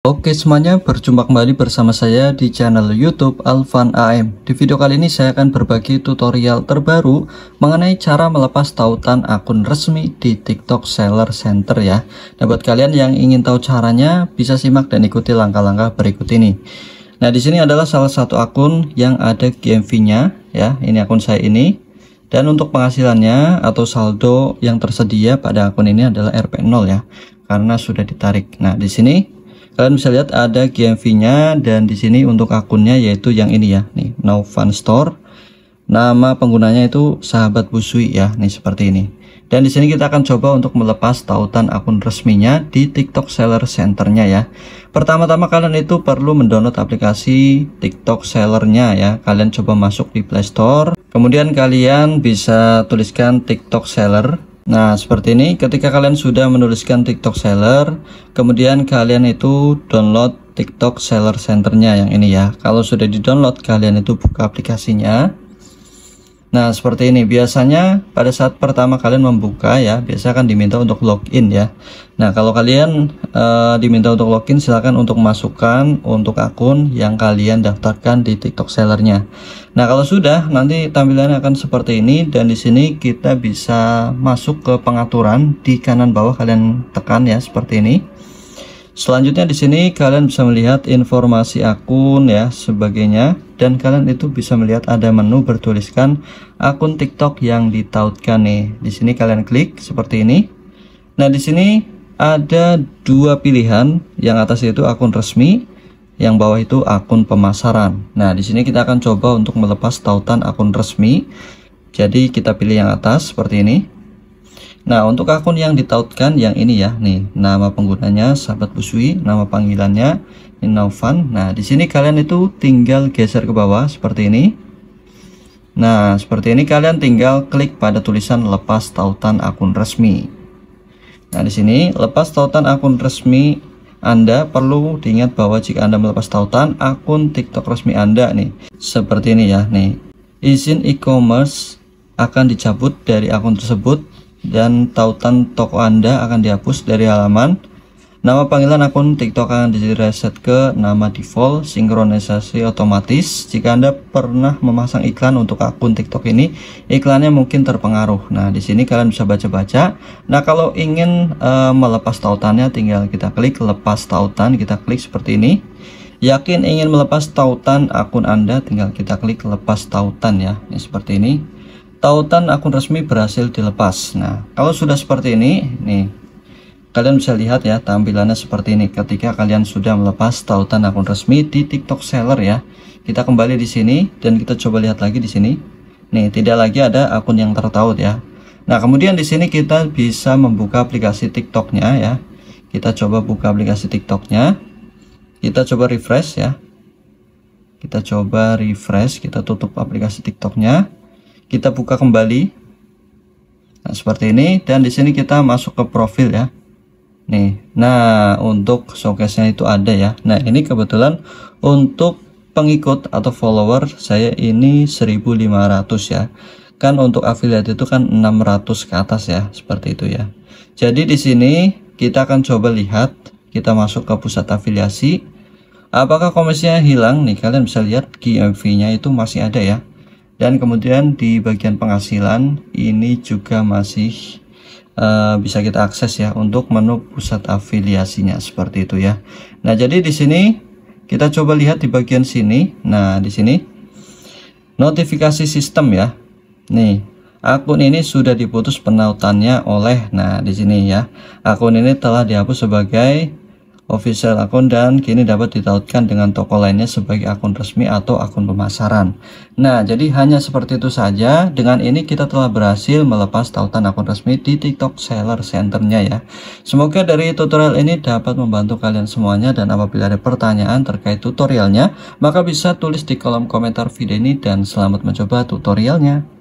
Oke semuanya, berjumpa kembali bersama saya di channel YouTube Alvan AM. Di video kali ini saya akan berbagi tutorial terbaru mengenai cara melepas tautan akun resmi di TikTok Seller Center ya. Nah, buat kalian yang ingin tahu caranya, bisa simak dan ikuti langkah-langkah berikut ini. Nah, di sini adalah salah satu akun yang ada GMV-nya ya. Ini akun saya ini. Dan untuk penghasilannya atau saldo yang tersedia pada akun ini adalah Rp0 ya. Karena sudah ditarik. Nah, di sini kalian bisa lihat ada GMV-nya dan di sini untuk akunnya yaitu yang ini ya nih no fun store nama penggunanya itu sahabat busui ya nih seperti ini dan di sini kita akan coba untuk melepas tautan akun resminya di TikTok Seller Centernya ya pertama-tama kalian itu perlu mendownload aplikasi TikTok Sellernya ya kalian coba masuk di Play Store kemudian kalian bisa tuliskan TikTok Seller Nah seperti ini ketika kalian sudah menuliskan TikTok seller kemudian kalian itu download TikTok seller centernya yang ini ya kalau sudah di download kalian itu buka aplikasinya Nah, seperti ini. Biasanya pada saat pertama kalian membuka ya, biasanya akan diminta untuk login ya. Nah, kalau kalian e, diminta untuk login, silahkan untuk masukkan untuk akun yang kalian daftarkan di TikTok sellernya. Nah, kalau sudah, nanti tampilannya akan seperti ini dan di sini kita bisa masuk ke pengaturan di kanan bawah kalian tekan ya seperti ini. Selanjutnya di sini kalian bisa melihat informasi akun ya sebagainya dan kalian itu bisa melihat ada menu bertuliskan akun TikTok yang ditautkan nih. Di sini kalian klik seperti ini. Nah, di sini ada dua pilihan, yang atas itu akun resmi, yang bawah itu akun pemasaran. Nah, di sini kita akan coba untuk melepas tautan akun resmi. Jadi kita pilih yang atas seperti ini. Nah, untuk akun yang ditautkan yang ini ya, nih, nama penggunanya sahabat busui, nama panggilannya Innovan. Nah, di sini kalian itu tinggal geser ke bawah seperti ini. Nah, seperti ini kalian tinggal klik pada tulisan lepas tautan akun resmi. Nah, di sini lepas tautan akun resmi anda perlu diingat bahwa jika Anda melepas tautan akun TikTok resmi Anda nih, seperti ini ya nih. Izin e-commerce akan dicabut dari akun tersebut dan tautan toko Anda akan dihapus dari halaman. Nama panggilan akun TikTok akan direset ke nama default sinkronisasi otomatis. Jika Anda pernah memasang iklan untuk akun TikTok ini, iklannya mungkin terpengaruh. Nah, di sini kalian bisa baca-baca. Nah, kalau ingin uh, melepas tautannya tinggal kita klik lepas tautan, kita klik seperti ini. Yakin ingin melepas tautan akun Anda, tinggal kita klik lepas tautan ya. Ini seperti ini tautan akun resmi berhasil dilepas. Nah, kalau sudah seperti ini, nih, kalian bisa lihat ya tampilannya seperti ini ketika kalian sudah melepas tautan akun resmi di TikTok seller ya. Kita kembali di sini dan kita coba lihat lagi di sini. Nih, tidak lagi ada akun yang tertaut ya. Nah, kemudian di sini kita bisa membuka aplikasi TikToknya ya. Kita coba buka aplikasi TikToknya. Kita coba refresh ya. Kita coba refresh, kita tutup aplikasi TikToknya kita buka kembali nah, seperti ini dan di sini kita masuk ke profil ya nih nah untuk showcase nya itu ada ya nah ini kebetulan untuk pengikut atau follower saya ini 1500 ya kan untuk affiliate itu kan 600 ke atas ya seperti itu ya jadi di sini kita akan coba lihat kita masuk ke pusat afiliasi apakah komisinya hilang nih kalian bisa lihat GMV nya itu masih ada ya dan kemudian di bagian penghasilan ini juga masih uh, bisa kita akses ya untuk menu pusat afiliasinya seperti itu ya Nah jadi di sini kita coba lihat di bagian sini nah di sini notifikasi sistem ya nih akun ini sudah diputus penautannya oleh nah di sini ya akun ini telah dihapus sebagai official akun dan kini dapat ditautkan dengan toko lainnya sebagai akun resmi atau akun pemasaran. Nah, jadi hanya seperti itu saja. Dengan ini kita telah berhasil melepas tautan akun resmi di TikTok Seller Centernya ya. Semoga dari tutorial ini dapat membantu kalian semuanya dan apabila ada pertanyaan terkait tutorialnya, maka bisa tulis di kolom komentar video ini dan selamat mencoba tutorialnya.